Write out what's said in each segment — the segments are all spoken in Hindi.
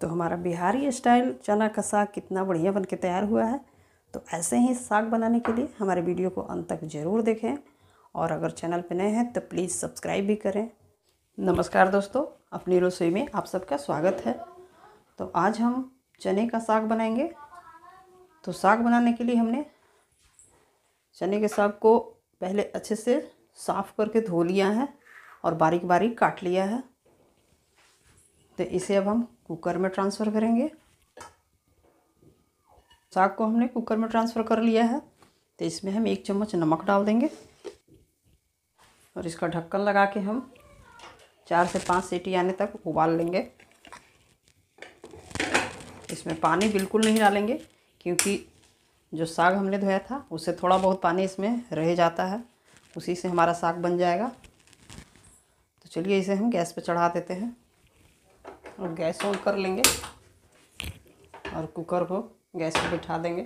तो हमारा बिहारी स्टाइल चना का साग कितना बढ़िया बन के तैयार हुआ है तो ऐसे ही साग बनाने के लिए हमारे वीडियो को अंत तक ज़रूर देखें और अगर चैनल पर नए हैं तो प्लीज़ सब्सक्राइब भी करें नमस्कार दोस्तों अपनी रसोई में आप सबका स्वागत है तो आज हम चने का साग बनाएंगे तो साग बनाने के लिए हमने चने के साग को पहले अच्छे से साफ़ करके धो लिया है और बारीक बारीक काट लिया है तो इसे अब हम कुकर में ट्रांसफ़र करेंगे साग को हमने कुकर में ट्रांसफ़र कर लिया है तो इसमें हम एक चम्मच नमक डाल देंगे और इसका ढक्कन लगा के हम चार से पाँच सीटी आने तक उबाल लेंगे इसमें पानी बिल्कुल नहीं डालेंगे क्योंकि जो साग हमने धोया था उससे थोड़ा बहुत पानी इसमें रह जाता है उसी से हमारा साग बन जाएगा तो चलिए इसे हम गैस पर चढ़ा देते हैं और गैस ऑन कर लेंगे और कुकर को गैस पर बिठा देंगे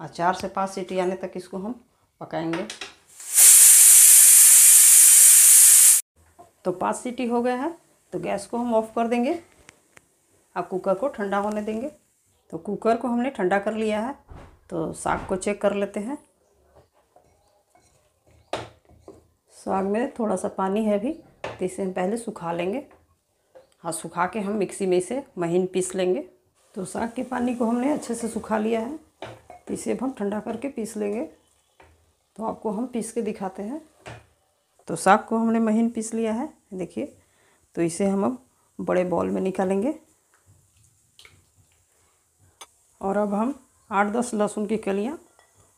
और चार से पाँच सीटी आने तक इसको हम पकाएंगे तो पाँच सीटी हो गया है तो गैस को हम ऑफ़ कर देंगे और कुकर को ठंडा होने देंगे तो कुकर को हमने ठंडा कर लिया है तो साग को चेक कर लेते हैं साग में थोड़ा सा पानी है अभी तो इसे हम पहले सुखा लेंगे हाँ सुखा के हम मिक्सी में इसे महीन पीस लेंगे तो साग के पानी को हमने अच्छे से सुखा लिया है तो इसे अब हम ठंडा करके पीस लेंगे तो आपको हम पीस के दिखाते हैं तो साग को हमने महीन पीस लिया है देखिए तो इसे हम अब बड़े बॉल में निकालेंगे और अब हम आठ दस लहसुन की कलियाँ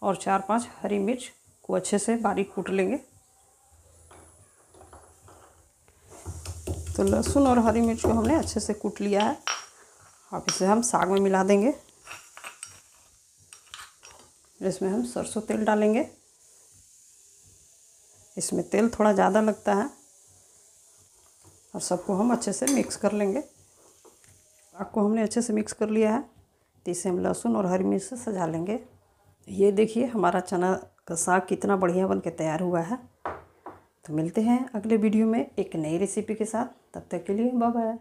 और चार पांच हरी मिर्च को अच्छे से बारीक कूट लेंगे तो लहसुन और हरी मिर्च को हमने अच्छे से कूट लिया है अब इसे हम साग में मिला देंगे इसमें हम सरसों तेल डालेंगे इसमें तेल थोड़ा ज़्यादा लगता है और सबको हम अच्छे से मिक्स कर लेंगे साग को हमने अच्छे से मिक्स कर लिया है तो इसे हम लहसुन और हरी मिर्च से सजा लेंगे ये देखिए हमारा चना का साग कितना बढ़िया बन के तैयार हुआ है तो मिलते हैं अगले वीडियो में एक नई रेसिपी के साथ तब तक के लिए बाय बाय